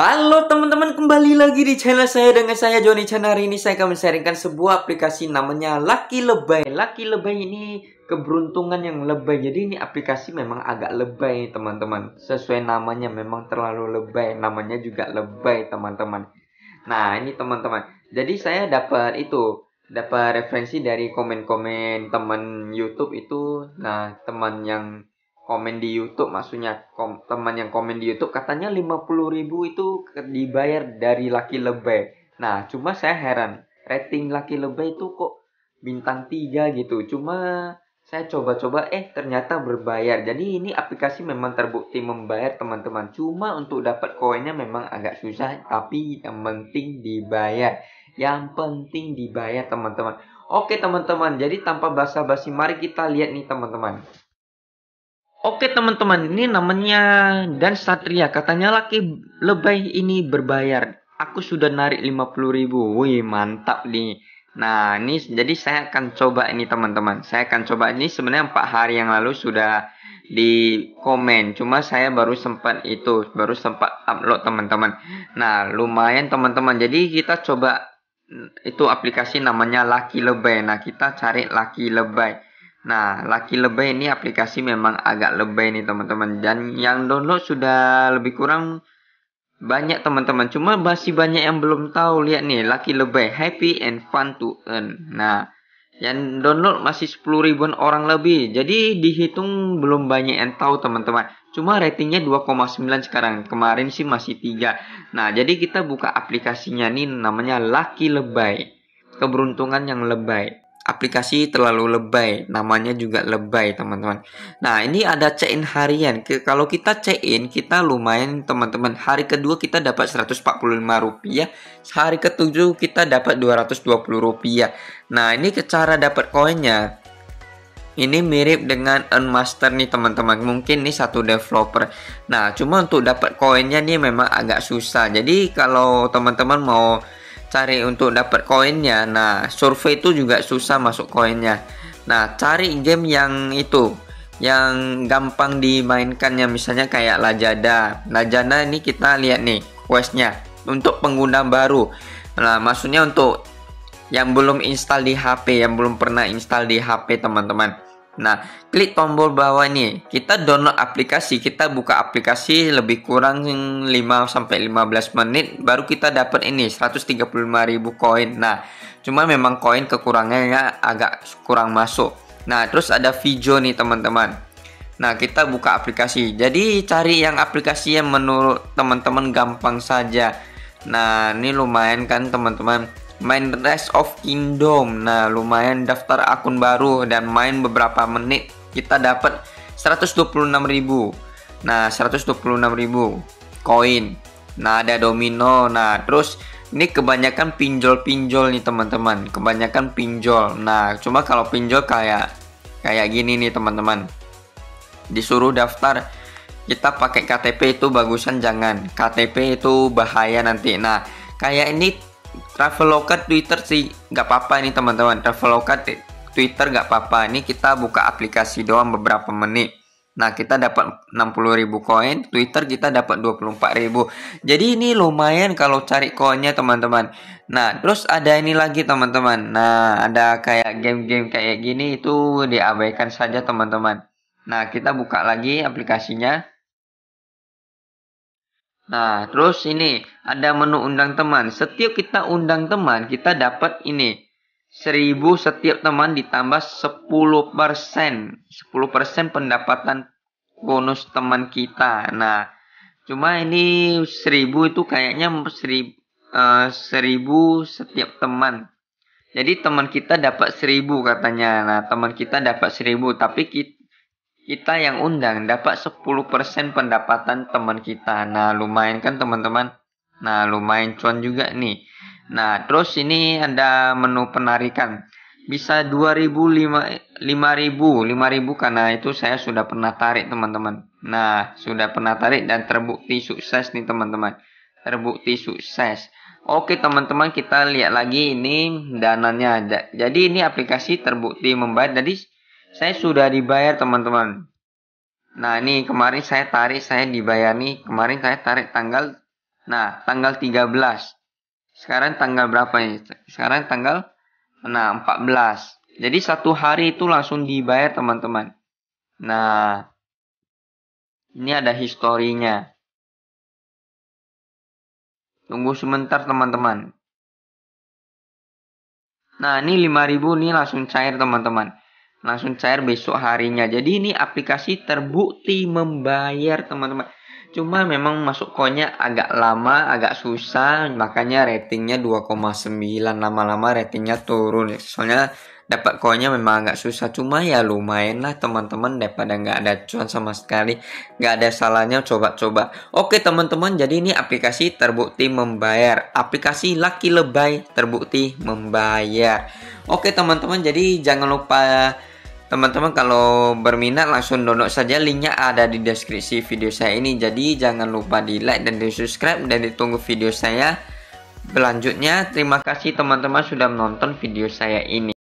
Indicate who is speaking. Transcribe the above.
Speaker 1: Halo teman-teman, kembali lagi di channel saya dengan saya Joni Chan. Hari ini saya akan men-sharingkan sebuah aplikasi namanya Lucky Lebay. Lucky Lebay ini keberuntungan yang lebay. Jadi ini aplikasi memang agak lebay teman-teman. Sesuai namanya memang terlalu lebay. Namanya juga lebay teman-teman. Nah ini teman-teman. Jadi saya dapat itu dapat referensi dari komen-komen teman YouTube itu. Nah teman yang komen di YouTube maksudnya kom, teman yang komen di YouTube katanya 50.000 itu dibayar dari laki lebay nah cuma saya heran rating laki lebay itu kok bintang 3 gitu cuma saya coba-coba eh ternyata berbayar jadi ini aplikasi memang terbukti membayar teman-teman cuma untuk dapat koinnya memang agak susah tapi yang penting dibayar yang penting dibayar teman-teman oke teman-teman jadi tanpa basa-basi mari kita lihat nih teman-teman Oke teman-teman, ini namanya Dan Satria. Katanya laki lebay ini berbayar. Aku sudah narik 50 ribu. Wih, mantap nih. Nah, ini jadi saya akan coba ini teman-teman. Saya akan coba ini sebenarnya empat hari yang lalu sudah di komen. Cuma saya baru sempat itu, baru sempat upload teman-teman. Nah, lumayan teman-teman. Jadi kita coba itu aplikasi namanya Laki Lebay. Nah, kita cari Laki Lebay Nah, laki Lebay ini aplikasi memang agak lebay nih teman-teman dan yang download sudah lebih kurang banyak teman-teman. Cuma masih banyak yang belum tahu. Lihat nih, laki Lebay happy and fun to earn. Nah, yang download masih 10 ribuan orang lebih. Jadi dihitung belum banyak yang tahu teman-teman. Cuma ratingnya 2,9 sekarang. Kemarin sih masih 3. Nah, jadi kita buka aplikasinya nih namanya laki Lebay. Keberuntungan yang lebay aplikasi terlalu lebay namanya juga lebay teman-teman nah ini ada check-in harian kalau kita check-in kita lumayan teman-teman hari kedua kita dapat 145 rupiah hari ketujuh kita dapat 220 rupiah nah ini cara dapat koinnya ini mirip dengan Earn Master nih teman-teman mungkin nih satu developer nah cuma untuk dapat koinnya nih memang agak susah jadi kalau teman-teman mau cari untuk dapat koinnya nah survei itu juga susah masuk koinnya nah cari game yang itu yang gampang dimainkannya misalnya kayak Lajada Lajada ini kita lihat nih questnya untuk pengguna baru nah maksudnya untuk yang belum install di HP yang belum pernah install di HP teman-teman Nah, klik tombol bawah ini. Kita download aplikasi, kita buka aplikasi lebih kurang 5 sampai 15 menit baru kita dapat ini 135.000 koin. Nah, cuma memang koin kekurangannya agak kurang masuk. Nah, terus ada video nih teman-teman. Nah, kita buka aplikasi. Jadi cari yang aplikasi yang menurut teman-teman gampang saja. Nah, ini lumayan kan teman-teman main Rest of Kingdom. Nah, lumayan daftar akun baru dan main beberapa menit kita dapat 126.000. Nah, 126.000 koin. Nah, ada domino. Nah, terus ini kebanyakan pinjol-pinjol nih teman-teman, kebanyakan pinjol. Nah, cuma kalau pinjol kayak kayak gini nih teman-teman. Disuruh daftar kita pakai KTP itu bagusan jangan. KTP itu bahaya nanti. Nah, kayak ini Traveloka Twitter sih nggak apa-apa ini teman-teman. Traveloka Twitter nggak apa-apa. Ini kita buka aplikasi doang beberapa menit. Nah, kita dapat 60 ribu koin, Twitter kita dapat 24 ribu. Jadi ini lumayan kalau cari koinnya, teman-teman. Nah, terus ada ini lagi, teman-teman. Nah, ada kayak game-game kayak gini itu diabaikan saja, teman-teman. Nah, kita buka lagi aplikasinya. Nah, terus ini ada menu undang teman. Setiap kita undang teman, kita dapat ini. 1000 setiap teman ditambah 10%. 10% pendapatan bonus teman kita. Nah, cuma ini 1000 itu kayaknya 1000 uh, 1000 setiap teman. Jadi teman kita dapat 1000 katanya. Nah, teman kita dapat 1000, tapi kita kita yang undang dapat 10% pendapatan teman kita. Nah, lumayan kan teman-teman? Nah, lumayan cuan juga nih. Nah, terus ini ada menu penarikan. Bisa 2000 5000, 5000 karena itu saya sudah pernah tarik teman-teman. Nah, sudah pernah tarik dan terbukti sukses nih teman-teman. Terbukti sukses. Oke teman-teman kita lihat lagi ini dananya. Jadi ini aplikasi terbukti membayar. Jadi saya sudah dibayar teman-teman. Nah ini kemarin saya tarik, saya dibayar nih. Kemarin saya tarik tanggal, nah tanggal 13. Sekarang tanggal berapa ini? Sekarang tanggal nah 14. Jadi satu hari itu langsung dibayar teman-teman. Nah ini ada historinya. Tunggu sebentar teman-teman. Nah ini 5000 ini langsung cair teman-teman langsung cair besok harinya. Jadi ini aplikasi terbukti membayar teman-teman. Cuma memang masuk konya agak lama, agak susah, makanya ratingnya 2,9 lama-lama ratingnya turun. Soalnya dapat koinnya memang agak susah cuma ya lumayan lah teman-teman daripada nggak ada cuan sama sekali nggak ada salahnya coba-coba oke teman-teman jadi ini aplikasi terbukti membayar aplikasi laki lebay terbukti membayar oke teman-teman jadi jangan lupa teman-teman kalau berminat langsung download saja linknya ada di deskripsi video saya ini jadi jangan lupa di like dan di subscribe dan ditunggu video saya Selanjutnya, terima kasih teman-teman sudah menonton video saya ini.